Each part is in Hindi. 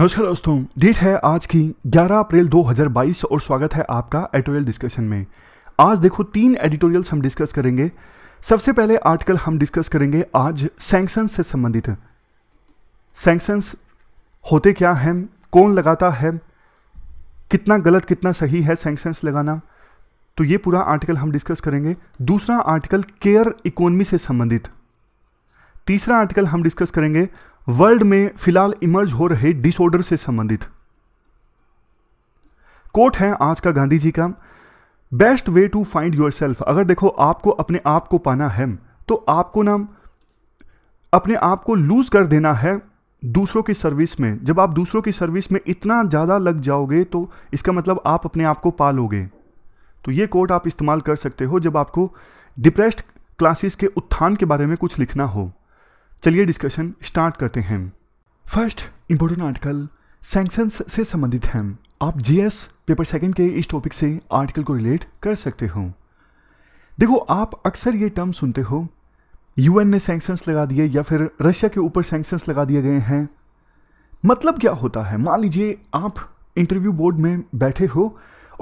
नमस्कार दोस्तों डेट है आज की 11 अप्रैल 2022 और स्वागत है आपका एडिटोरियल डिस्कशन में आज देखो तीन एडिटोरियल्स हम डिस्कस करेंगे सबसे पहले आर्टिकल हम डिस्कस करेंगे आज सैंक्शन से संबंधित सैंक्शंस होते क्या हैं कौन लगाता है कितना गलत कितना सही है सैंक्शंस लगाना तो ये पूरा आर्टिकल हम डिस्कस करेंगे दूसरा आर्टिकल केयर इकोनमी से संबंधित तीसरा आर्टिकल हम डिस्कस करेंगे वर्ल्ड में फिलहाल इमर्ज हो रहे डिसऑर्डर से संबंधित कोट है आज का गांधी जी का best way to find yourself अगर देखो आपको अपने आप को पाना है तो आपको ना अपने आप को लूज कर देना है दूसरों की सर्विस में जब आप दूसरों की सर्विस में इतना ज़्यादा लग जाओगे तो इसका मतलब आप अपने आप को पालोगे तो ये कोट आप इस्तेमाल कर सकते हो जब आपको डिप्रेस्ड क्लासेस के उत्थान के बारे में कुछ लिखना हो चलिए डिस्कशन स्टार्ट करते हैं फर्स्ट इंपॉर्टेंट आर्टिकल सैंक्शंस से संबंधित हैं आप जीएस पेपर सेकंड के इस टॉपिक से आर्टिकल को रिलेट कर सकते हो देखो आप अक्सर ये टर्म सुनते हो यूएन ने सैंक्शंस लगा दिए या फिर रशिया के ऊपर सैंक्शंस लगा दिए गए हैं मतलब क्या होता है मान लीजिए आप इंटरव्यू बोर्ड में बैठे हो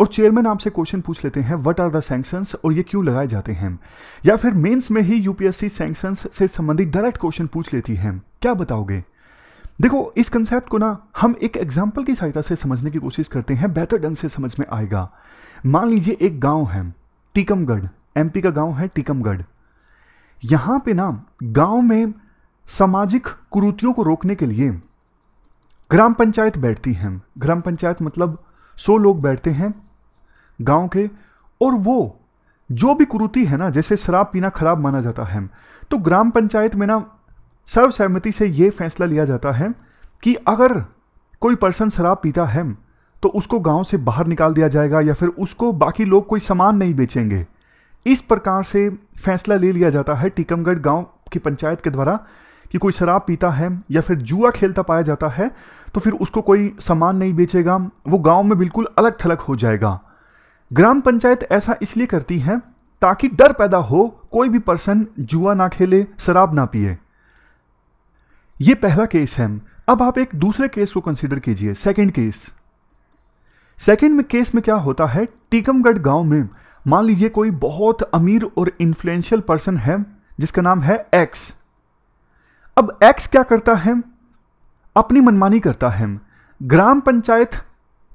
और चेयरमैन आपसे क्वेश्चन पूछ लेते हैं व्हाट आर द सैंक्शंस और ये क्यों लगाए जाते हैं या फिर मेंस में ही यूपीएससी सैंक्शंस से संबंधित डायरेक्ट क्वेश्चन पूछ लेती है क्या बताओगे देखो इस कंसेप्ट को ना हम एक एग्जाम्पल की सहायता से समझने की कोशिश करते हैं बेहतर ढंग से समझ में आएगा मान लीजिए एक गांव है टीकमगढ़ एमपी का गांव है टीकमगढ़ यहां पे ना गांव में सामाजिक कुरूतियों को रोकने के लिए ग्राम पंचायत बैठती है ग्राम पंचायत मतलब सौ लोग बैठते हैं गांव के और वो जो भी कुरुति है ना जैसे शराब पीना खराब माना जाता है तो ग्राम पंचायत में ना सर्वसहमति से ये फैसला लिया जाता है कि अगर कोई पर्सन शराब पीता है तो उसको गांव से बाहर निकाल दिया जाएगा या फिर उसको बाकी लोग कोई सामान नहीं बेचेंगे इस प्रकार से फैसला ले लिया जाता है टीकमगढ़ गांव की पंचायत के द्वारा कि कोई शराब पीता है या फिर जुआ खेलता पाया जाता है तो फिर उसको कोई सामान नहीं बेचेगा वो गांव में बिल्कुल अलग थलग हो जाएगा ग्राम पंचायत ऐसा इसलिए करती है ताकि डर पैदा हो कोई भी पर्सन जुआ ना खेले शराब ना पिए ये पहला केस है अब आप एक दूसरे केस को कंसिडर कीजिए सेकंड केस सेकंड में केस में क्या होता है टीकमगढ़ गांव में मान लीजिए कोई बहुत अमीर और इन्फ्लुएंशियल पर्सन है जिसका नाम है एक्स अब एक्स क्या करता है अपनी मनमानी करता है ग्राम पंचायत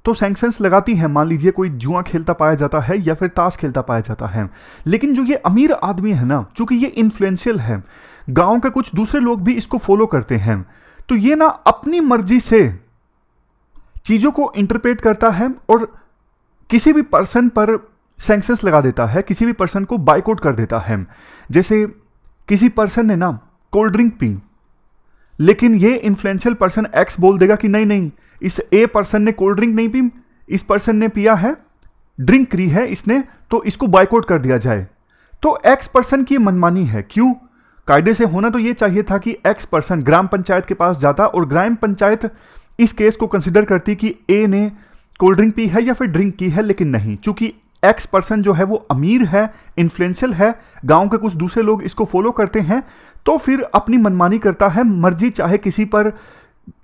तो सैंक्शंस लगाती हैं मान लीजिए कोई जुआ खेलता पाया जाता है या फिर ताश खेलता पाया जाता है लेकिन जो ये अमीर आदमी है ना चूंकि ये इन्फ्लुएंशियल है गांव के कुछ दूसरे लोग भी इसको फॉलो करते हैं तो ये ना अपनी मर्जी से चीज़ों को इंटरप्रेट करता है और किसी भी पर्सन पर सेंक्शंस लगा देता है किसी भी पर्सन को बाइकआउट कर देता है जैसे किसी पर्सन ने ना कोल्ड ड्रिंक पी लेकिन ये इन्फ्लुएंशियल पर्सन एक्स बोल देगा कि नहीं नहीं इस ए पर्सन ने कोल्ड ड्रिंक नहीं पी इस पर्सन ने पिया है ड्रिंक करी है इसने तो इसको बाइकआउट कर दिया जाए तो एक्स पर्सन की मनमानी है क्यों कायदे से होना तो ये चाहिए था कि एक्स पर्सन ग्राम पंचायत के पास जाता और ग्राम पंचायत इस केस को कंसिडर करती कि ए ने कोल्ड ड्रिंक पी है या फिर ड्रिंक की है लेकिन नहीं चूंकि एक्स पर्सन जो है वो अमीर है इन्फ्लुएंशियल है गांव के कुछ दूसरे लोग इसको फॉलो करते हैं तो फिर अपनी मनमानी करता है मर्जी चाहे किसी पर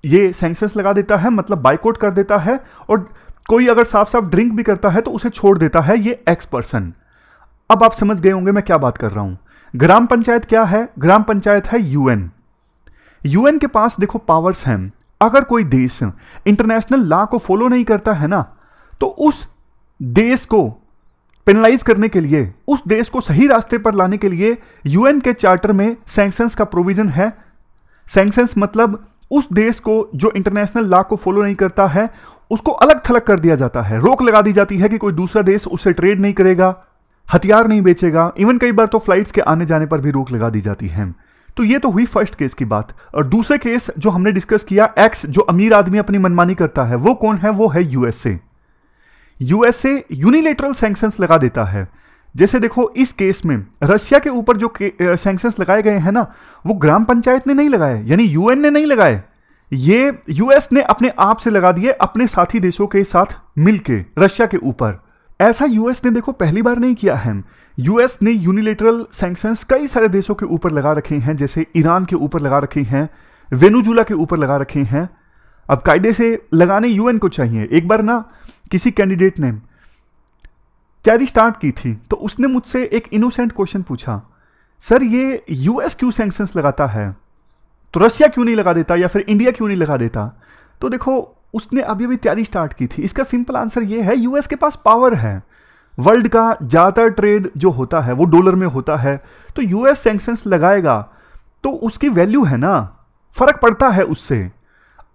ये सेंसेस लगा देता है मतलब बाइकआउट कर देता है और कोई अगर साफ साफ ड्रिंक भी करता है तो उसे छोड़ देता है ये एक्स पर्सन अब आप समझ गए होंगे मैं क्या बात कर रहा हूं ग्राम पंचायत क्या है ग्राम पंचायत है यूएन यूएन के पास देखो पावर्स हैं अगर कोई देश इंटरनेशनल लॉ को फॉलो नहीं करता है ना तो उस देश को पेनलाइज करने के लिए उस देश को सही रास्ते पर लाने के लिए यूएन के चार्टर में सैंक्शंस का प्रोविजन है सैंक्शंस मतलब उस देश को जो इंटरनेशनल लॉ को फॉलो नहीं करता है उसको अलग थलग कर दिया जाता है रोक लगा दी जाती है कि कोई दूसरा देश उससे ट्रेड नहीं करेगा हथियार नहीं बेचेगा इवन कई बार तो फ्लाइट्स के आने जाने पर भी रोक लगा दी जाती है तो ये तो हुई फर्स्ट केस की बात और दूसरे केस जो हमने डिस्कस किया एक्स जो अमीर आदमी अपनी मनमानी करता है वो कौन है वो है यूएसए यूएसए यूनिलेटरल सैंक्शंस लगा देता है जैसे देखो इस केस में रशिया के ऊपर जो सैंक्शंस लगाए गए हैं ना वो ग्राम पंचायत ने नहीं लगाए यानी यूएन ने नहीं लगाए ये यूएस ने अपने आप से लगा दिए अपने साथी देशों के साथ मिलके रशिया के ऊपर ऐसा यूएस ने देखो पहली बार नहीं किया है यूएस ने यूनिलेटरल सैंक्शंस कई सारे देशों के ऊपर लगा रखे हैं जैसे ईरान के ऊपर लगा रखे हैं वेनुजुला के ऊपर लगा रखे हैं अब कायदे से लगाने यूएन को चाहिए एक बार ना किसी कैंडिडेट ने कैरी स्टार्ट की थी तो उसने मुझसे एक इनोसेंट क्वेश्चन पूछा सर ये यूएस क्यों सैंक्शंस लगाता है तो रशिया क्यों नहीं लगा देता या फिर इंडिया क्यों नहीं लगा देता तो देखो उसने अभी अभी तैयारी स्टार्ट की थी इसका सिंपल आंसर ये है यूएस के पास पावर है वर्ल्ड का ज़्यादातर ट्रेड जो होता है वो डॉलर में होता है तो यूएस सैंक्शंस लगाएगा तो उसकी वैल्यू है ना फ़र्क पड़ता है उससे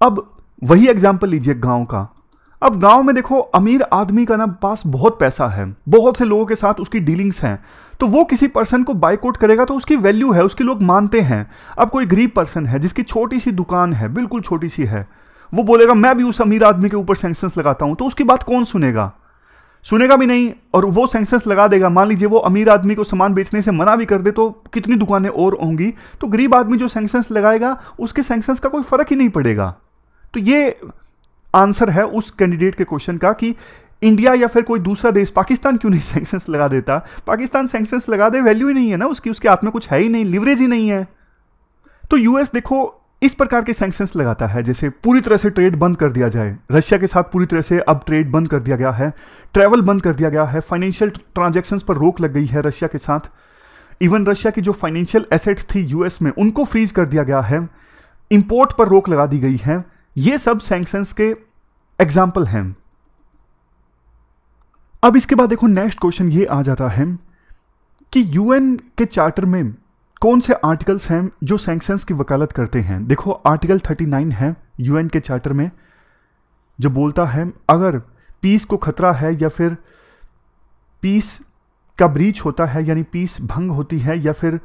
अब वही एग्जाम्पल लीजिए गाँव का अब गांव में देखो अमीर आदमी का ना पास बहुत पैसा है बहुत से लोगों के साथ उसकी डीलिंग्स हैं तो वो किसी पर्सन को बाइकआउट करेगा तो उसकी वैल्यू है उसके लोग मानते हैं अब कोई गरीब पर्सन है जिसकी छोटी सी दुकान है बिल्कुल छोटी सी है वो बोलेगा मैं भी उस अमीर आदमी के ऊपर सेंक्शंस लगाता हूँ तो उसकी बात कौन सुनेगा सुनेगा भी नहीं और वो सेंक्शंस लगा देगा मान लीजिए वो अमीर आदमी को सामान बेचने से मना भी कर दे तो कितनी दुकानें और होंगी तो गरीब आदमी जो सेंक्शंस लगाएगा उसके सेंक्शंस का कोई फ़र्क ही नहीं पड़ेगा तो ये आंसर है उस कैंडिडेट के क्वेश्चन का कि इंडिया या फिर कोई दूसरा देश पाकिस्तान क्यों नहीं सैंक्शंस लगा देता पाकिस्तान सैंक्शंस लगा दे वैल्यू ही नहीं है ना उसकी उसके हाथ में कुछ है ही नहीं लिवरेज ही नहीं है तो यूएस देखो इस प्रकार के सैंक्शंस लगाता है जैसे पूरी तरह से ट्रेड बंद कर दिया जाए रशिया के साथ पूरी तरह से अब ट्रेड बंद कर दिया गया है ट्रैवल बंद कर दिया गया है फाइनेंशियल ट्रांजेक्शन पर रोक लग गई है रशिया के साथ इवन रशिया की जो फाइनेंशियल एसेट्स थी यूएस में उनको फ्रीज कर दिया गया है इंपोर्ट पर रोक लगा दी गई है ये सब सैंक्शंस के एग्जाम्पल हैं अब इसके बाद देखो नेक्स्ट क्वेश्चन ये आ जाता है कि यूएन के चार्टर में कौन से आर्टिकल्स हैं जो सैंक्शंस की वकालत करते हैं देखो आर्टिकल 39 है यूएन के चार्टर में जो बोलता है अगर पीस को खतरा है या फिर पीस का ब्रीच होता है यानी पीस भंग होती है या फिर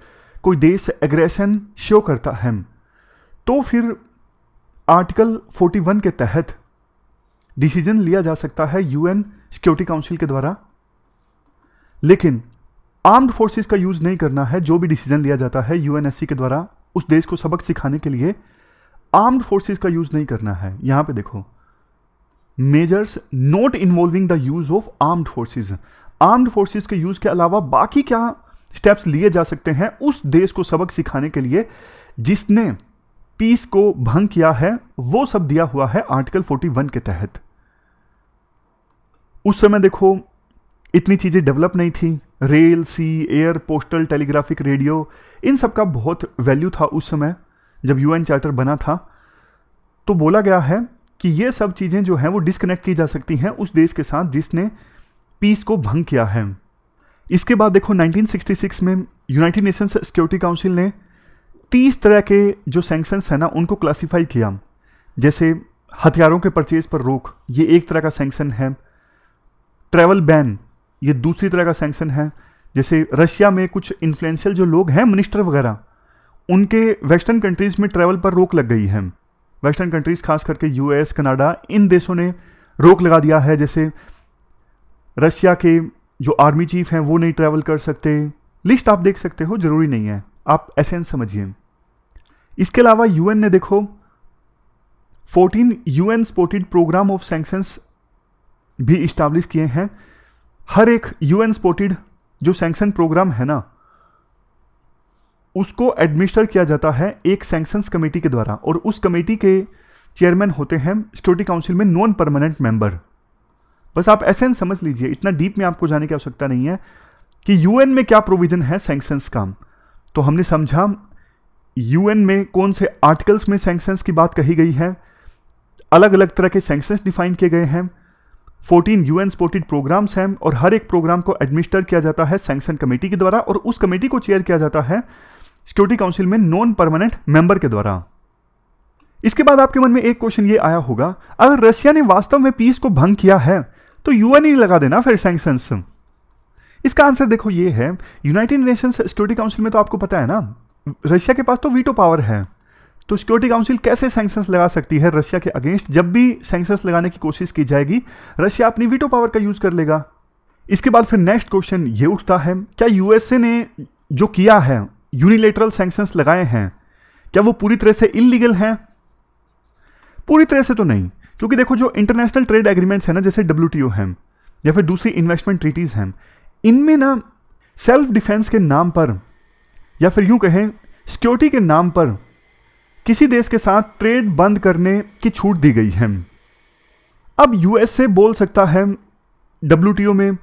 कोई देश एग्रेशन शो करता है तो फिर आर्टिकल 41 के तहत डिसीजन लिया जा सकता है यूएन सिक्योरिटी काउंसिल के द्वारा लेकिन आर्म्ड फोर्सेस का यूज नहीं करना है जो भी डिसीजन लिया जाता है यूएनएससी के द्वारा उस देश को सबक सिखाने के लिए आर्म्ड फोर्सेस का यूज नहीं करना है यहां पे देखो measures not involving the use of armed forces armed forces के यूज के अलावा बाकी क्या स्टेप्स लिए जा सकते हैं उस देश को सबक सिखाने के लिए जिसने पीस को भंग किया है वो सब दिया हुआ है आर्टिकल 41 के तहत उस समय देखो इतनी चीज़ें डेवलप नहीं थी rail sea air postal telegraphic radio इन सब का बहुत वैल्यू था उस समय जब यूएन चार्टर बना था तो बोला गया है कि ये सब चीज़ें जो हैं वो डिस्कनेक्ट की जा सकती हैं उस देश के साथ जिसने पीस को भंग किया है इसके बाद देखो 1966 में यूनाइटेड नेशंस सिक्योरिटी काउंसिल ने तीस तरह के जो सेंक्शंस हैं ना उनको क्लासीफाई किया जैसे हथियारों के परचेज पर रोक ये एक तरह का सेंक्शन है ट्रैवल बैन ये दूसरी तरह का सेंक्शन है जैसे रशिया में कुछ इन्फ्लुएंशियल जो लोग हैं मिनिस्टर वगैरह उनके वेस्टर्न कंट्रीज़ में ट्रैवल पर रोक लग गई है वेस्टर्न कंट्रीज़ खास करके यूएस कनाडा इन देशों ने रोक लगा दिया है जैसे रशिया के जो आर्मी चीफ हैं वो नहीं ट्रैवल कर सकते लिस्ट आप देख सकते हो ज़रूरी नहीं है आप एसेंस समझिए इसके अलावा यूएन ने देखो 14 UN supported program of sanctions भी इस्टाब्लिश किए हैं हर एक यूएन स्पोर्टेड जो सैंक्शन प्रोग्राम है ना उसको एडमिनिस्टर किया जाता है एक सैंक्शंस कमेटी के द्वारा और उस कमेटी के चेयरमैन होते हैं सिक्योरिटी काउंसिल में नॉन परमानेंट मेंबर बस आप ऐसे समझ लीजिए इतना डीप में आपको जाने की आवश्यकता नहीं है कि यूएन में क्या प्रोविजन है सैंक्शंस का तो हमने समझा यूएन में कौन से आर्टिकल्स में सैंक्शंस की बात कही गई है अलग अलग तरह के सैंक्शंस डिफाइन किए गए हैं 14 यूएन सपोर्टेड प्रोग्राम्स हैं और हर एक प्रोग्राम को एडमिनिस्टर किया जाता है सेंक्शन कमेटी के द्वारा और उस कमेटी को चेयर किया जाता है सिक्योरिटी काउंसिल में नॉन परमानेंट मेंबर के द्वारा इसके बाद आपके मन में एक क्वेश्चन ये आया होगा अगर रशिया ने वास्तव में पीस को भंग किया है तो यूएन ही लगा देना फिर सैंक्शंस इसका आंसर देखो ये है यूनाइटेड नेशंस सिक्योरिटी काउंसिल में तो आपको पता है ना रशिया के पास तो वीटो पावर है तो सिक्योरिटी काउंसिल कैसे सैंक्शंस लगा सकती है रशिया के अगेंस्ट जब भी सैंक्शंस लगाने की कोशिश की जाएगी रशिया अपनी वीटो पावर का यूज़ कर लेगा इसके बाद फिर नेक्स्ट क्वेश्चन ये उठता है क्या यूएसए ने जो किया है यूनिलेटरल सैंक्शंस लगाए हैं क्या वो पूरी तरह से इलीगल हैं पूरी तरह से तो नहीं क्योंकि देखो जो इंटरनेशनल ट्रेड एग्रीमेंट्स हैं ना जैसे डब्ल्यू टी ओ हैं या फिर दूसरी इन्वेस्टमेंट ट्रीटीज़ हैं इनमें ना सेल्फ डिफेंस के नाम पर या फिर यूं कहें सिक्योरिटी के नाम पर किसी देश के साथ ट्रेड बंद करने की छूट दी गई है अब यूएसए बोल सकता है डब्ल्यू में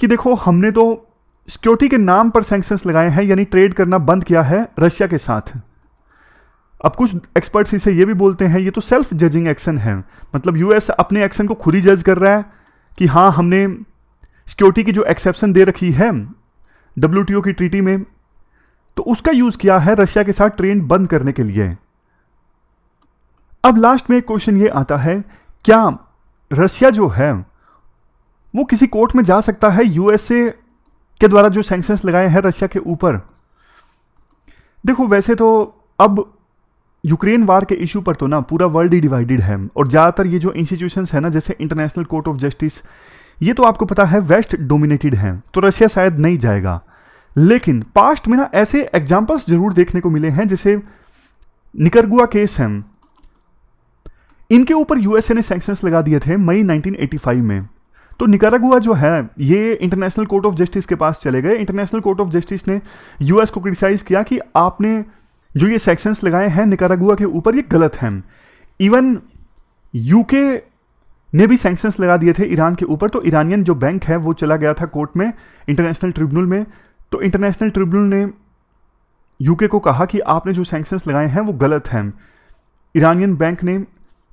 कि देखो हमने तो सिक्योरिटी के नाम पर सेंक्शंस लगाए हैं यानी ट्रेड करना बंद किया है रशिया के साथ अब कुछ एक्सपर्ट्स इसे ये भी बोलते हैं ये तो सेल्फ जजिंग एक्शन है मतलब यूएस अपने एक्शन को खुद ही जज कर रहा है कि हाँ हमने सिक्योरिटी की जो एक्सेप्शन दे रखी है डब्ल्यू की ट्रीटी में तो उसका यूज किया है रशिया के साथ ट्रेन बंद करने के लिए अब लास्ट में क्वेश्चन ये आता है क्या रशिया जो है वो किसी कोर्ट में जा सकता है यूएसए के द्वारा जो सैंक्शंस लगाए हैं रशिया के ऊपर देखो वैसे तो अब यूक्रेन वार के इशू पर तो ना पूरा वर्ल्ड ही डिवाइडेड है और ज़्यादातर ये जो इंस्टीट्यूशंस है ना जैसे इंटरनेशनल कोर्ट ऑफ जस्टिस ये तो आपको पता है वेस्ट डोमिनेटेड हैं तो रशिया शायद नहीं जाएगा लेकिन पास्ट में ना ऐसे एग्जाम्पल्स जरूर देखने को मिले हैं जैसे निकरगुआ केस है इनके ऊपर यूएसए ने सैंक्शंस लगा दिए थे मई 1985 में तो निकारागुआ जो है ये इंटरनेशनल कोर्ट ऑफ जस्टिस के पास चले गए इंटरनेशनल कोर्ट ऑफ जस्टिस ने यूएस को क्रिटिसाइज किया कि आपने जो ये सेक्शंस लगाए हैं निकारागुआ के ऊपर ये गलत हैं इवन यूके ने भी सैंक्शंस लगा दिए थे ईरान के ऊपर तो ईरानियन जो बैंक है वो चला गया था कोर्ट में इंटरनेशनल ट्रिब्यूनल में तो इंटरनेशनल ट्रिब्यूनल ने यूके को कहा कि आपने जो सैंक्शंस लगाए हैं वो गलत हैं ईरानियन बैंक ने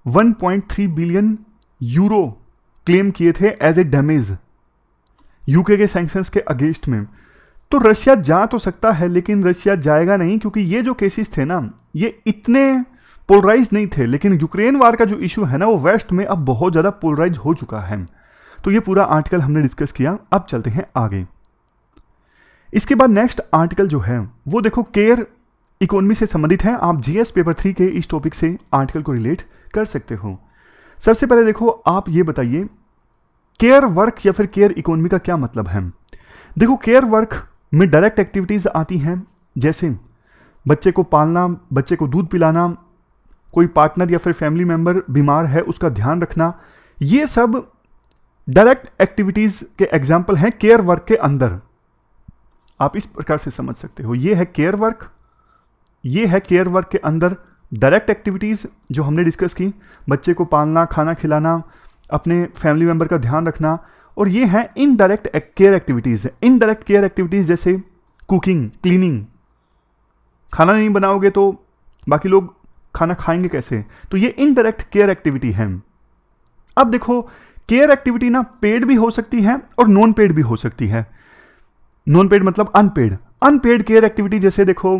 1.3 बिलियन यूरो क्लेम किए थे एज ए डैमेज यूके के सैंक्शंस के अगेंस्ट में तो रशिया जा तो सकता है लेकिन रशिया जाएगा नहीं क्योंकि ये जो केसेस थे ना ये इतने पोलराइज नहीं थे लेकिन यूक्रेन वार का जो इशू है ना वो वेस्ट में अब बहुत ज़्यादा पोलराइज हो चुका है तो ये पूरा आर्टिकल हमने डिस्कस किया अब चलते हैं आगे इसके बाद नेक्स्ट आर्टिकल जो है वो देखो केयर इकोनॉमी से संबंधित है आप जीएस पेपर थ्री के इस टॉपिक से आर्टिकल को रिलेट कर सकते हो सबसे पहले देखो आप ये बताइए केयर वर्क या फिर केयर इकोनॉमी का क्या मतलब है देखो केयर वर्क में डायरेक्ट एक्टिविटीज़ आती हैं जैसे बच्चे को पालना बच्चे को दूध पिलाना कोई पार्टनर या फिर फैमिली मेम्बर बीमार है उसका ध्यान रखना ये सब डायरेक्ट एक्टिविटीज़ के एग्जाम्पल हैं केयर वर्क के अंदर आप इस प्रकार से समझ सकते हो ये है केयर वर्क ये है केयर वर्क के अंदर डायरेक्ट एक्टिविटीज़ जो हमने डिस्कस की बच्चे को पालना खाना खिलाना अपने फैमिली मेंबर का ध्यान रखना और ये है indirect care activities indirect care activities जैसे कुकिंग क्लीनिंग खाना नहीं बनाओगे तो बाकी लोग खाना खाएंगे कैसे तो ये इनडायरेक्ट केयर एक्टिविटी है अब देखो केयर एक्टिविटी ना पेड भी हो सकती है और नॉन पेड भी हो सकती है नॉन पेड मतलब अनपेड अनपेड केयर एक्टिविटी जैसे देखो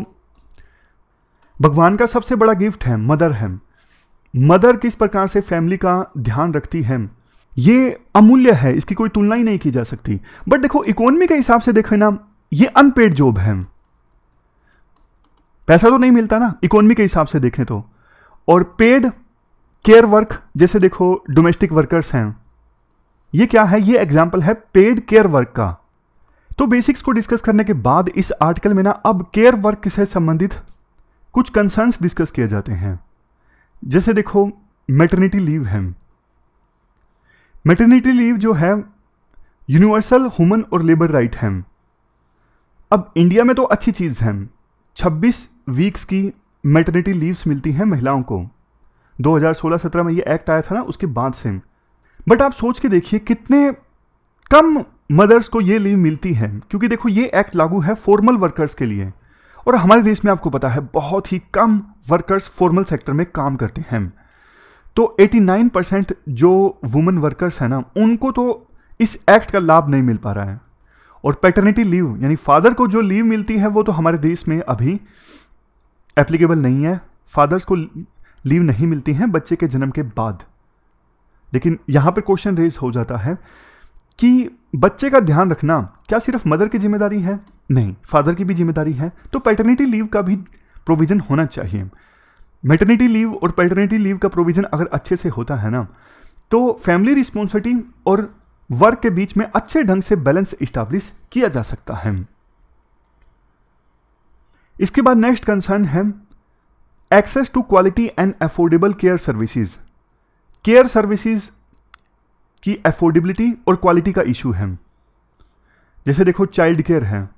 भगवान का सबसे बड़ा गिफ्ट है मदर है मदर किस प्रकार से फैमिली का ध्यान रखती है ये अमूल्य है इसकी कोई तुलना ही नहीं की जा सकती बट देखो इकोनॉमी के हिसाब से देखें ना ये अनपेड जॉब है पैसा तो नहीं मिलता ना इकोनॉमी के हिसाब से देखें तो और पेड केयर वर्क जैसे देखो डोमेस्टिक वर्कर्स हैं ये क्या है ये एग्जाम्पल है पेड केयर वर्क का तो बेसिक्स को डिस्कस करने के बाद इस आर्टिकल में ना अब केयर वर्क से संबंधित कुछ कंसर्न्स डिस्कस किए जाते हैं जैसे देखो मेटर्निटी लीव है मेटर्निटी लीव जो है यूनिवर्सल ह्यूमन और लेबर राइट है अब इंडिया में तो अच्छी चीज़ है 26 वीक्स की मेटर्निटी लीव्स मिलती हैं महिलाओं को 2016-17 में ये एक्ट आया था ना उसके बाद से बट आप सोच के देखिए कितने कम मदर्स को ये लीव मिलती है क्योंकि देखो ये एक्ट लागू है फॉर्मल वर्कर्स के लिए और हमारे देश में आपको पता है बहुत ही कम वर्कर्स फॉर्मल सेक्टर में काम करते हैं तो 89 परसेंट जो वुमेन वर्कर्स हैं ना उनको तो इस एक्ट का लाभ नहीं मिल पा रहा है और पैटर्निटी लीव यानी फादर को जो लीव मिलती है वो तो हमारे देश में अभी एप्लीकेबल नहीं है फादर्स को लीव नहीं मिलती हैं बच्चे के जन्म के बाद लेकिन यहाँ पर क्वेश्चन रेज हो जाता है कि बच्चे का ध्यान रखना क्या सिर्फ मदर की जिम्मेदारी है नहीं फादर की भी जिम्मेदारी है तो पैटर्निटी लीव का भी प्रोविज़न होना चाहिए मेटर्निटी लीव और पैटर्निटी लीव का प्रोविज़न अगर अच्छे से होता है ना तो फैमिली रिस्पॉन्सिबिलिटी और वर्क के बीच में अच्छे ढंग से बैलेंस इस्टाब्लिश किया जा सकता है इसके बाद नेक्स्ट कंसर्न है access to quality and affordable care services care services कि अफोर्डेबिलिटी और क्वालिटी का इशू है जैसे देखो चाइल्ड केयर है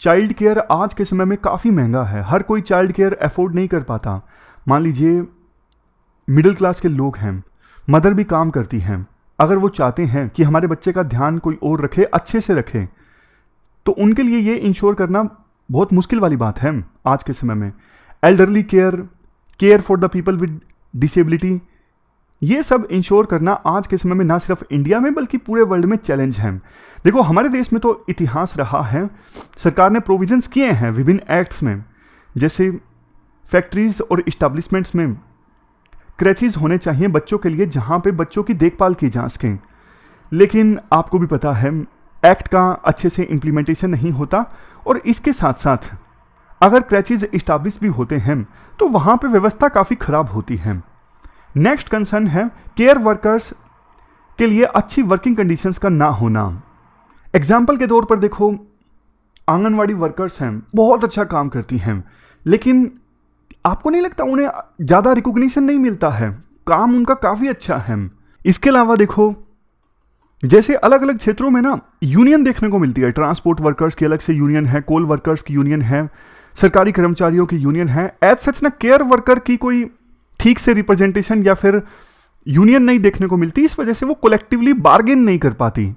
चाइल्ड केयर आज के समय में काफ़ी महंगा है हर कोई चाइल्ड केयर अफोर्ड नहीं कर पाता मान लीजिए मिडिल क्लास के लोग हैं मदर भी काम करती हैं अगर वो चाहते हैं कि हमारे बच्चे का ध्यान कोई और रखे अच्छे से रखे तो उनके लिए ये इंश्योर करना बहुत मुश्किल वाली बात है आज के समय में elderly care care for the people with disability ये सब इंश्योर करना आज के समय में ना सिर्फ इंडिया में बल्कि पूरे वर्ल्ड में चैलेंज है देखो हमारे देश में तो इतिहास रहा है सरकार ने प्रोविजंस किए हैं विभिन्न एक्ट्स में जैसे फैक्ट्रीज और इस्टाब्लिशमेंट्स में क्रैचेज होने चाहिए बच्चों के लिए जहाँ पे बच्चों की देखभाल की जा सकें लेकिन आपको भी पता है एक्ट का अच्छे से इम्प्लीमेंटेशन नहीं होता और इसके साथ साथ अगर क्रैचेज इस्टाब्लिश भी होते हैं तो वहाँ पे व्यवस्था काफ़ी ख़राब होती है नेक्स्ट कंसर्न है केयर वर्कर्स के लिए अच्छी वर्किंग कंडीशंस का ना होना एग्जाम्पल के तौर पर देखो आंगनवाड़ी वर्कर्स हैं बहुत अच्छा काम करती हैं लेकिन आपको नहीं लगता उन्हें ज़्यादा रिकॉग्निशन नहीं मिलता है काम उनका काफ़ी अच्छा है इसके अलावा देखो जैसे अलग अलग क्षेत्रों में ना यूनियन देखने को मिलती है ट्रांसपोर्ट वर्कर्स की अलग से यूनियन है कोल वर्कर्स की यूनियन है सरकारी कर्मचारियों की यूनियन है एज सच ना केयर वर्कर की कोई ठीक से रिप्रेजेंटेशन या फिर यूनियन नहीं देखने को मिलती इस वजह से वो कलेक्टिवली बार्गेन नहीं कर पाती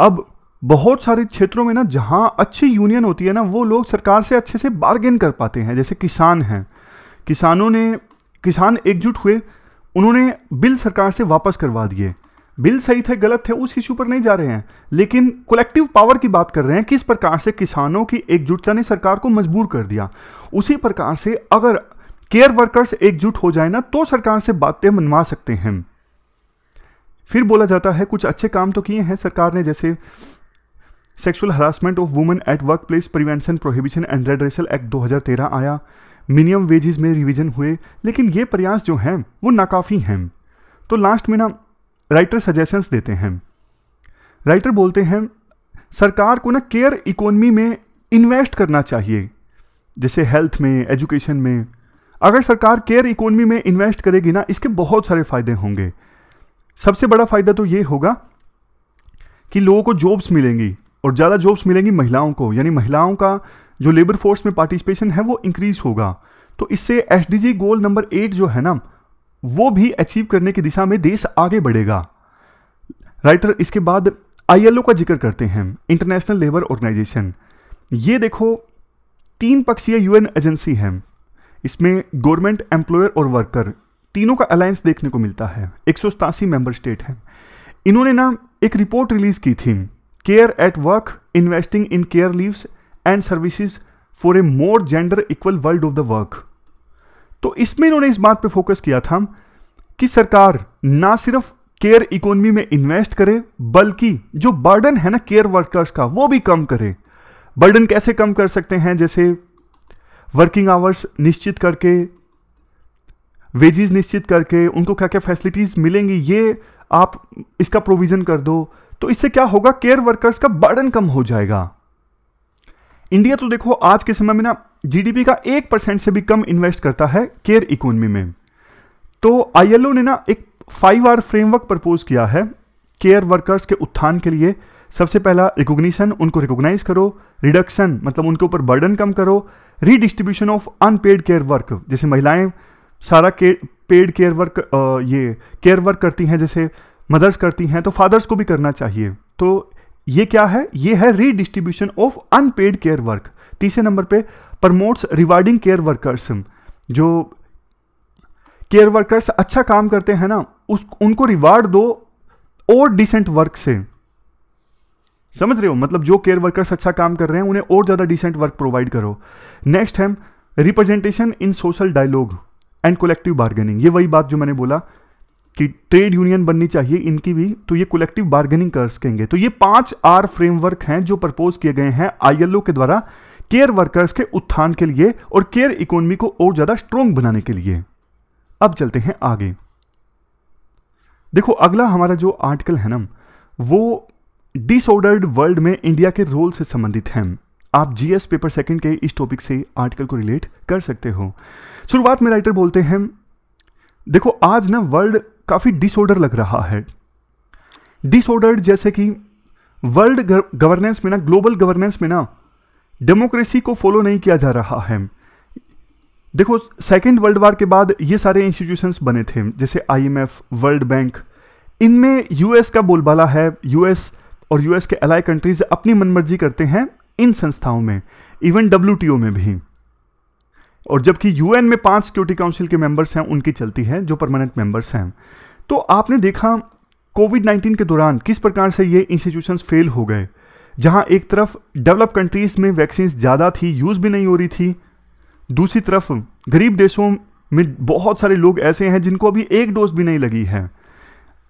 अब बहुत सारे क्षेत्रों में ना जहां अच्छी यूनियन होती है ना वो लोग सरकार से अच्छे से बार्गेन कर पाते हैं जैसे किसान हैं किसानों ने किसान एकजुट हुए उन्होंने बिल सरकार से वापस करवा दिए बिल सही थे गलत थे उस इश्यू पर नहीं जा रहे हैं लेकिन कलेक्टिव पावर की बात कर रहे हैं किस प्रकार से किसानों की एकजुटता ने सरकार को मजबूर कर दिया उसी प्रकार से अगर केयर वर्कर्स एकजुट हो जाए ना तो सरकार से बातें मनवा सकते हैं फिर बोला जाता है कुछ अच्छे काम तो किए हैं सरकार ने जैसे sexual harassment of women at workplace prevention prohibition and redressal act दो आया मिनिमम वेजेस में रिवीजन हुए लेकिन ये प्रयास जो हैं वो नाकाफ़ी हैं तो लास्ट में ना राइटर सजेशंस देते हैं राइटर बोलते हैं सरकार को ना केयर इकोनमी में इन्वेस्ट करना चाहिए जैसे हेल्थ में एजुकेशन में अगर सरकार केयर इकोनॉमी में इन्वेस्ट करेगी ना इसके बहुत सारे फायदे होंगे सबसे बड़ा फायदा तो ये होगा कि लोगों को जॉब्स मिलेंगी और ज़्यादा जॉब्स मिलेंगी महिलाओं को यानी महिलाओं का जो लेबर फोर्स में पार्टिसिपेशन है वो इंक्रीज होगा तो इससे एस गोल नंबर एट जो है ना वो भी अचीव करने की दिशा में देश आगे बढ़ेगा राइटर इसके बाद आईएलओ का जिक्र करते हैं इंटरनेशनल लेबर ऑर्गेनाइजेशन ये देखो तीन पक्षीय यूएन एजेंसी है इसमें गवर्नमेंट एम्प्लॉयर और वर्कर तीनों का अलायंस देखने को मिलता है एक मेंबर स्टेट हैं इन्होंने ना एक रिपोर्ट रिलीज़ की थी care at work investing in care leaves and services for a more gender equal world of the work तो इसमें इन्होंने इस बात पे फोकस किया था कि सरकार ना सिर्फ केयर इकोनॉमी में इन्वेस्ट करे बल्कि जो बर्डन है ना केयर वर्कर्स का वो भी कम करे बर्डन कैसे कम कर सकते हैं जैसे वर्किंग आवर्स निश्चित करके वेजेस निश्चित करके उनको क्या क्या फैसिलिटीज़ मिलेंगी ये आप इसका प्रोविज़न कर दो तो इससे क्या होगा केयर वर्कर्स का बर्डन कम हो जाएगा इंडिया तो देखो आज के समय में ना जीडीपी का एक परसेंट से भी कम इन्वेस्ट करता है केयर इकोनॉमी में तो आईएलओ ने ना एक फाइव आर फ्रेमवर्क प्रपोज किया है केयर वर्कर्स के उत्थान के लिए सबसे पहला रिकोगनीशन उनको रिकोगनाइज करो रिडक्शन मतलब उनके ऊपर बर्डन कम करो redistribution of unpaid care work जैसे महिलाएं सारा के पेड केयर वर्क ये केयर वर्क करती हैं जैसे मदर्स करती हैं तो फादर्स को भी करना चाहिए तो ये क्या है ये है redistribution of unpaid care work तीसरे नंबर पे प्रमोट्स रिवार्डिंग केयर वर्कर्स जो केयर वर्कर्स अच्छा काम करते हैं ना उस उनको रिवार्ड दो और डिसेंट वर्क से समझ रहे हो मतलब जो केयर वर्कर्स अच्छा काम कर रहे हैं उन्हें और ज़्यादा डिसेंट वर्क प्रोवाइड करो नेक्स्ट है representation in social dialogue and collective bargaining ये वही बात जो मैंने बोला कि ट्रेड यूनियन बननी चाहिए इनकी भी तो ये कोलेक्टिव बार्गेनिंग कर सकेंगे तो ये पांच आर फ्रेमवर्क हैं जो प्रपोज किए गए हैं आईएलओ के द्वारा केयर वर्कर्स के उत्थान के लिए और केयर इकोनॉमी को और ज़्यादा स्ट्रोंग बनाने के लिए अब चलते हैं आगे देखो अगला हमारा जो आर्टिकल है ना वो डिसऑर्डर्ड वर्ल्ड में इंडिया के रोल से संबंधित हैं आप जीएस पेपर सेकंड के इस टॉपिक से आर्टिकल को रिलेट कर सकते हो शुरुआत में राइटर बोलते हैं देखो आज ना वर्ल्ड काफ़ी डिसऑर्डर लग रहा है डिसऑर्डर्ड जैसे कि वर्ल्ड गवर्नेंस में ना ग्लोबल गवर्नेंस में ना डेमोक्रेसी को फॉलो नहीं किया जा रहा है देखो सेकेंड वर्ल्ड वार के बाद ये सारे इंस्टीट्यूशंस बने थे जैसे आईएमएफ वर्ल्ड बैंक इनमें यूएस का बोलबाला है यूएस और यूएस के अलाई कंट्रीज अपनी मनमर्जी करते हैं इन संस्थाओं में इवन डब्ल्यू में भी और जबकि यूएन में पांच सिक्योरिटी काउंसिल के मेंबर्स हैं उनकी चलती है जो परमानेंट मेंबर्स हैं तो आपने देखा कोविड 19 के दौरान किस प्रकार से ये इंस्टीट्यूशंस फेल हो गए जहां एक तरफ डेवलप कंट्रीज़ में वैक्सीन ज़्यादा थी यूज़ भी नहीं हो रही थी दूसरी तरफ गरीब देशों में बहुत सारे लोग ऐसे हैं जिनको अभी एक डोज भी नहीं लगी है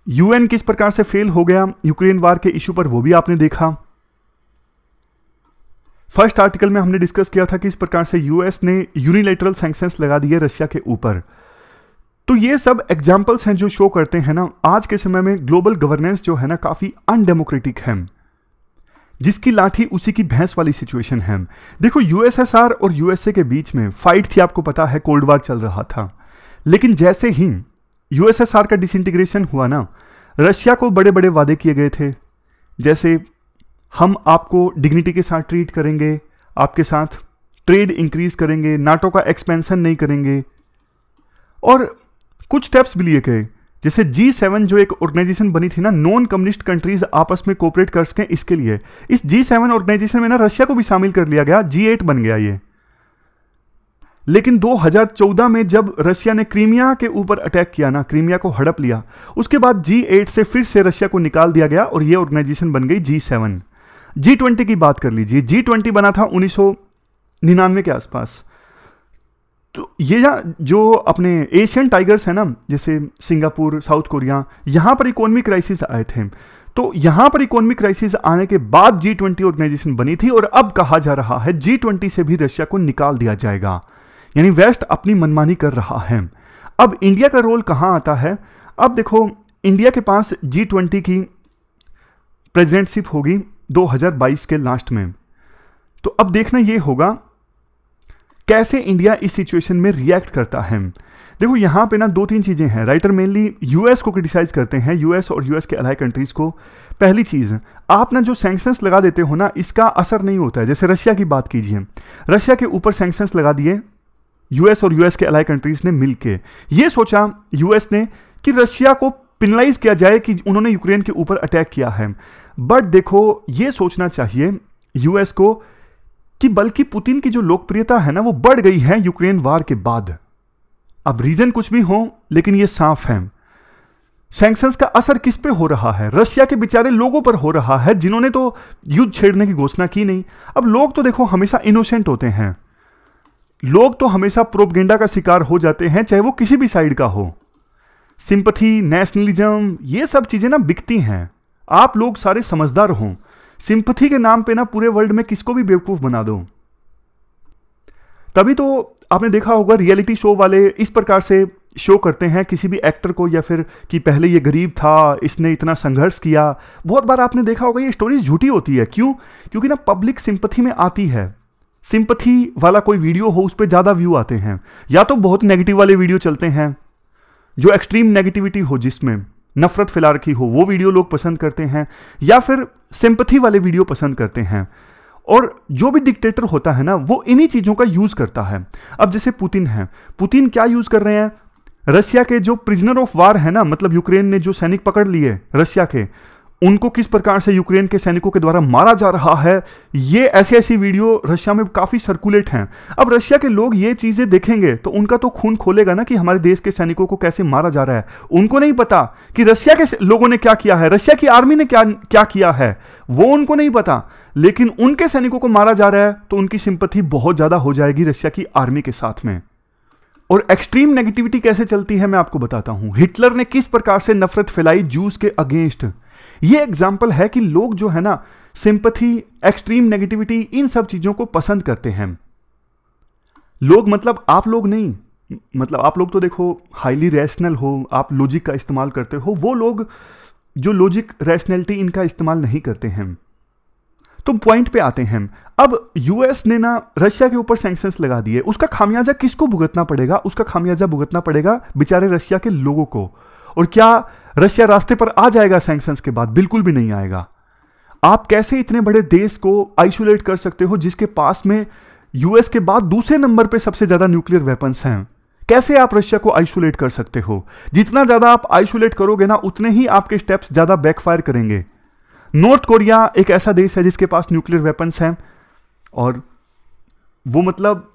यूएन किस प्रकार से फेल हो गया यूक्रेन वार के इशू पर वो भी आपने देखा फर्स्ट आर्टिकल में हमने डिस्कस किया था कि इस प्रकार से यूएस ने यूनिलेटरल सैंक्शंस लगा दिए रशिया के ऊपर तो ये सब एग्जाम्पल्स हैं जो शो करते हैं ना आज के समय में ग्लोबल गवर्नेंस जो है ना काफ़ी अनडेमोक्रेटिक है जिसकी लाठी उसी की भैंस वाली सिचुएशन है देखो यूएसएसआर और यूएसए के बीच में फाइट थी आपको पता है कोल्ड वार चल रहा था लेकिन जैसे ही यूएसएसआर का डिसइंटीग्रेशन हुआ ना रशिया को बड़े बड़े वादे किए गए थे जैसे हम आपको डिग्निटी के साथ ट्रीट करेंगे आपके साथ ट्रेड इंक्रीज करेंगे नाटो का एक्सपेंशन नहीं करेंगे और कुछ स्टेप्स भी लिए गए जैसे जी सेवन जो एक ऑर्गेनाइजेशन बनी थी ना नॉन कम्युनिस्ट कंट्रीज आपस में कोऑपरेट कर सकें इसके लिए इस जी सेवन ऑर्गेनाइजेशन में ना रशिया को भी शामिल कर लिया गया जी एट बन गया ये लेकिन 2014 में जब रशिया ने क्रीमिया के ऊपर अटैक किया ना क्रीमिया को हड़प लिया उसके बाद जी एट से फिर से रशिया को निकाल दिया गया और यह ऑर्गेनाइजेशन बन गई जी सेवन जी ट्वेंटी की बात कर लीजिए जी ट्वेंटी बना था उन्नीस निन्यानवे के आसपास तो ये या जो अपने एशियन टाइगर्स हैं ना जैसे सिंगापुर साउथ कोरिया यहां पर इकोनॉमिक क्राइसिस आए थे तो यहां पर इकोनॉमिक क्राइसिस आने के बाद जी ट्वेंटी ऑर्गेनाइजेशन बनी थी और अब कहा जा रहा है जी ट्वेंटी से भी रशिया को निकाल दिया जाएगा यानी वेस्ट अपनी मनमानी कर रहा है अब इंडिया का रोल कहाँ आता है अब देखो इंडिया के पास जी ट्वेंटी की प्रेजिडेंटशिप होगी 2022 के लास्ट में तो अब देखना ये होगा कैसे इंडिया इस सिचुएशन में रिएक्ट करता है देखो यहाँ पे ना दो तीन चीज़ें हैं राइटर मेनली यूएस को क्रिटिसाइज करते हैं यूएस और यूएस के अलाई कंट्रीज़ को पहली चीज़ आप ना जो सैंक्शंस लगा देते हो ना इसका असर नहीं होता है जैसे रशिया की बात कीजिए रशिया के ऊपर सैंक्शंस लगा दिए यूएस और यूएस के अलाई कंट्रीज ने मिलकर यह सोचा यूएस ने कि रशिया को पिनलाइज किया जाए कि उन्होंने यूक्रेन के ऊपर अटैक किया है बट देखो यह सोचना चाहिए यूएस को कि बल्कि पुतिन की जो लोकप्रियता है ना वो बढ़ गई है यूक्रेन वार के बाद अब रीजन कुछ भी हो लेकिन ये साफ है सैंक्शंस का असर किस पे हो रहा है रशिया के बेचारे लोगों पर हो रहा है जिन्होंने तो युद्ध छेड़ने की घोषणा की नहीं अब लोग तो देखो हमेशा इनोसेंट होते हैं लोग तो हमेशा प्रोपगेंडा का शिकार हो जाते हैं चाहे वो किसी भी साइड का हो सिंपथी नेशनलिज्म ये सब चीज़ें ना बिकती हैं आप लोग सारे समझदार हों सिंपथी के नाम पे ना पूरे वर्ल्ड में किसको भी बेवकूफ़ बना दो तभी तो आपने देखा होगा रियलिटी शो वाले इस प्रकार से शो करते हैं किसी भी एक्टर को या फिर कि पहले ये गरीब था इसने इतना संघर्ष किया बहुत बार आपने देखा होगा ये स्टोरीज झूठी होती है क्यों क्योंकि ना पब्लिक सिंपथी में आती है सिंपथी वाला कोई वीडियो हो उस पर ज़्यादा व्यू आते हैं या तो बहुत नेगेटिव वाले वीडियो चलते हैं जो एक्सट्रीम नेगेटिविटी हो जिसमें नफरत फैला रखी हो वो वीडियो लोग पसंद करते हैं या फिर सिंपथी वाले वीडियो पसंद करते हैं और जो भी डिक्टेटर होता है ना वो इन्हीं चीज़ों का यूज़ करता है अब जैसे पुतिन है पुतिन क्या यूज़ कर रहे हैं रशिया के जो प्रिजनर ऑफ वार है ना मतलब यूक्रेन ने जो सैनिक पकड़ लिए रशिया के उनको किस प्रकार से यूक्रेन के सैनिकों के द्वारा मारा जा रहा है ये ऐसी ऐसी वीडियो रशिया में काफ़ी सर्कुलेट हैं अब रशिया के लोग ये चीज़ें देखेंगे तो उनका तो खून खोलेगा ना कि हमारे देश के सैनिकों को कैसे मारा जा रहा है उनको नहीं पता कि रशिया के लोगों ने क्या किया है रशिया की आर्मी ने क्या क्या किया है वो उनको नहीं पता लेकिन उनके सैनिकों को मारा जा रहा है तो उनकी सिंपत्ति बहुत ज़्यादा हो जाएगी रशिया की आर्मी के साथ में और एक्सट्रीम नेगेटिविटी कैसे चलती है मैं आपको बताता हूं हिटलर ने किस प्रकार से नफरत फैलाई जूस के अगेंस्ट ये एग्जाम्पल है कि लोग जो है ना सिंपथी एक्सट्रीम नेगेटिविटी इन सब चीज़ों को पसंद करते हैं लोग मतलब आप लोग नहीं मतलब आप लोग तो देखो हाईली रैशनल हो आप लॉजिक का इस्तेमाल करते हो वो लोग जो लॉजिक रैशनैलिटी इनका इस्तेमाल नहीं करते हैं तो पॉइंट पे आते हैं अब यूएस ने ना रशिया के ऊपर सैंक्शंस लगा दिए उसका खामियाजा किसको भुगतना पड़ेगा उसका खामियाजा भुगतना पड़ेगा बेचारे रशिया के लोगों को और क्या रशिया रास्ते पर आ जाएगा सैंक्शंस के बाद बिल्कुल भी नहीं आएगा आप कैसे इतने बड़े देश को आइसोलेट कर सकते हो जिसके पास में यूएस के बाद दूसरे नंबर पे सबसे ज्यादा न्यूक्लियर वेपन्स हैं कैसे आप रशिया को आइसोलेट कर सकते हो जितना ज्यादा आप आइसोलेट करोगे ना उतने ही आपके स्टेप्स ज्यादा बैकफायर करेंगे नॉर्थ कोरिया एक ऐसा देश है जिसके पास न्यूक्लियर वेपन्स हैं और वो मतलब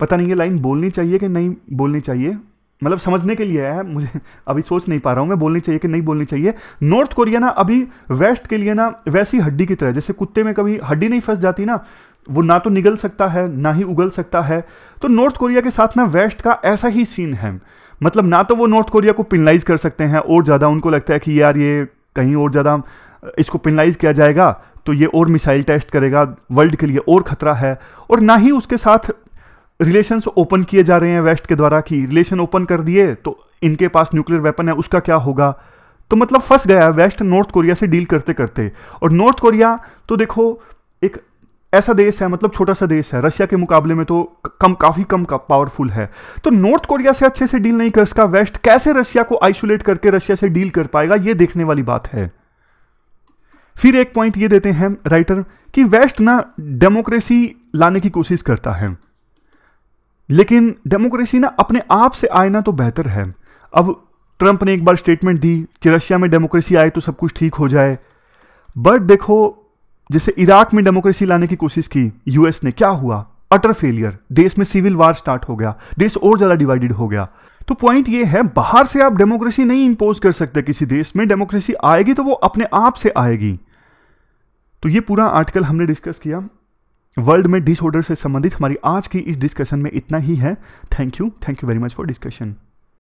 पता नहीं ये लाइन बोलनी चाहिए कि नहीं बोलनी चाहिए मतलब समझने के लिए है मुझे अभी सोच नहीं पा रहा हूँ मैं बोलनी चाहिए कि नहीं बोलनी चाहिए नॉर्थ कोरिया ना अभी वेस्ट के लिए ना वैसी हड्डी की तरह जैसे कुत्ते में कभी हड्डी नहीं फंस जाती ना वो ना तो निगल सकता है ना ही उगल सकता है तो नॉर्थ कोरिया के साथ ना वेस्ट का ऐसा ही सीन है मतलब ना तो वो नॉर्थ कोरिया को पिनलाइज कर सकते हैं और ज़्यादा उनको लगता है कि यार ये कहीं और ज़्यादा इसको पिनलाइज किया जाएगा तो ये और मिसाइल टेस्ट करेगा वर्ल्ड के लिए और खतरा है और ना ही उसके साथ रिलेशन ओपन किए जा रहे हैं वेस्ट के द्वारा कि रिलेशन ओपन कर दिए तो इनके पास न्यूक्लियर वेपन है उसका क्या होगा तो मतलब फंस गया वेस्ट नॉर्थ कोरिया से डील करते करते और नॉर्थ कोरिया तो देखो एक ऐसा देश है मतलब छोटा सा देश है रशिया के मुकाबले में तो कम काफ़ी कम का, पावरफुल है तो नॉर्थ कोरिया से अच्छे से डील नहीं कर सका वेस्ट कैसे रशिया को आइसोलेट करके रशिया से डील कर पाएगा ये देखने वाली बात है फिर एक पॉइंट ये देते हैं राइटर कि वेस्ट ना डेमोक्रेसी लाने की कोशिश करता है लेकिन डेमोक्रेसी ना अपने आप से आए ना तो बेहतर है अब ट्रंप ने एक बार स्टेटमेंट दी कि रशिया में डेमोक्रेसी आए तो सब कुछ ठीक हो जाए बट देखो जैसे इराक में डेमोक्रेसी लाने की कोशिश की यूएस ने क्या हुआ अटर फेलियर देश में सिविल वार स्टार्ट हो गया देश और ज़्यादा डिवाइडेड हो गया तो पॉइंट ये है बाहर से आप डेमोक्रेसी नहीं इंपोज कर सकते किसी देश में डेमोक्रेसी आएगी तो वो अपने आप से आएगी तो ये पूरा आर्टिकल हमने डिस्कस किया वर्ल्ड में डिसऑर्डर से संबंधित हमारी आज की इस डिस्कशन में इतना ही है thank you thank you very much for discussion